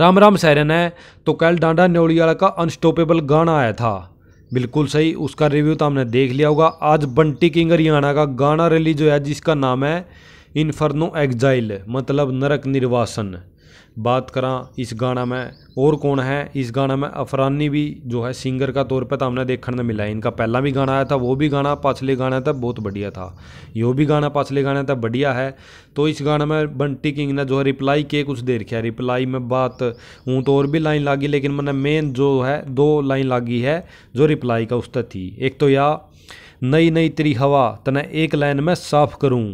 राम राम सैरन है तो कल डांडा वाला का अनस्टॉपेबल गाना आया था बिल्कुल सही उसका रिव्यू तो हमने देख लिया होगा आज बंटी किंग हरियाणा का गाना रिलीज हुआ जिसका नाम है इनफर्नो एग्जाइल मतलब नरक निर्वासन बात करा इस गाना में और कौन है इस गाना में अफरानी भी जो है सिंगर का तौर पर तो हमने देखने मिला है इनका पहला भी गाना आया था वो भी गाना पाछले गाना था बहुत बढ़िया था यो भी गाना पाछले गाने था बढ़िया है तो इस गाना में बंटी किंग ने जो है रिप्लाई के कुछ देर किया रिप्लाई में बात हूँ तो और भी लाइन लागी लेकिन मैंने मेन जो है दो लाइन लागी है जो रिप्लाई का उस थी एक तो या नई नई तेरी हवा तने एक लाइन में साफ करूँ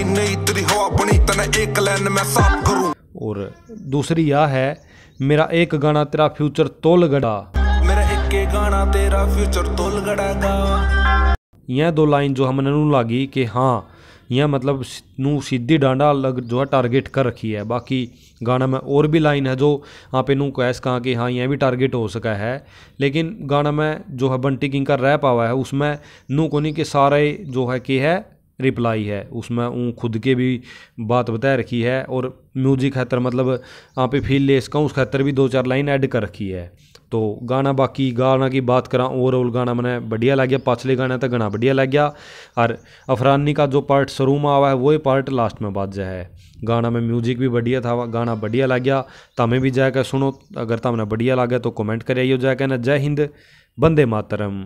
तेरी नई तेरी हवा बनी तना एक लाइन में साफ करूं और दूसरी यह है मेरा एक गाना तेरा फ्यूचर तोल गड़ा मेरा एक गाना तेरा फ्यूचर तोल गड़ा यह दो लाइन जो हमने नू लागी कि हाँ यह मतलब नू सीधी डांडा लग जो है टारगेट कर रखी है बाकी गाना में और भी लाइन है जो आप पे नू कैस कहा कि हाँ यह भी टारगेट हो सका है लेकिन गाना में जो है बंटी किंग का रैप आवा है उसमें नू को नहीं कि सारे जो है कि है रिप्लाई है उसमें उन खुद के भी बात बता रखी है और म्यूजिक खातर मतलब आप फील ले इसका उस खातर भी दो चार लाइन ऐड कर रखी है तो गाना बाकी गाना की बात करा ओवरऑल गाना मैंने बढ़िया लग गया पाछले गाने तक गाना बढ़िया लग गया और अफरानी का जो पार्ट शुरू में आवा है वही पार्ट लास्ट में बात जाए गाना में म्यूजिक भी बढ़िया था गाना बढ़िया लग गया तमें तो भी जाकर सुनो अगर तमने तो बढ़िया लगे तो कमेंट कराइयो जाकर ना जय हिंद बंदे मातरम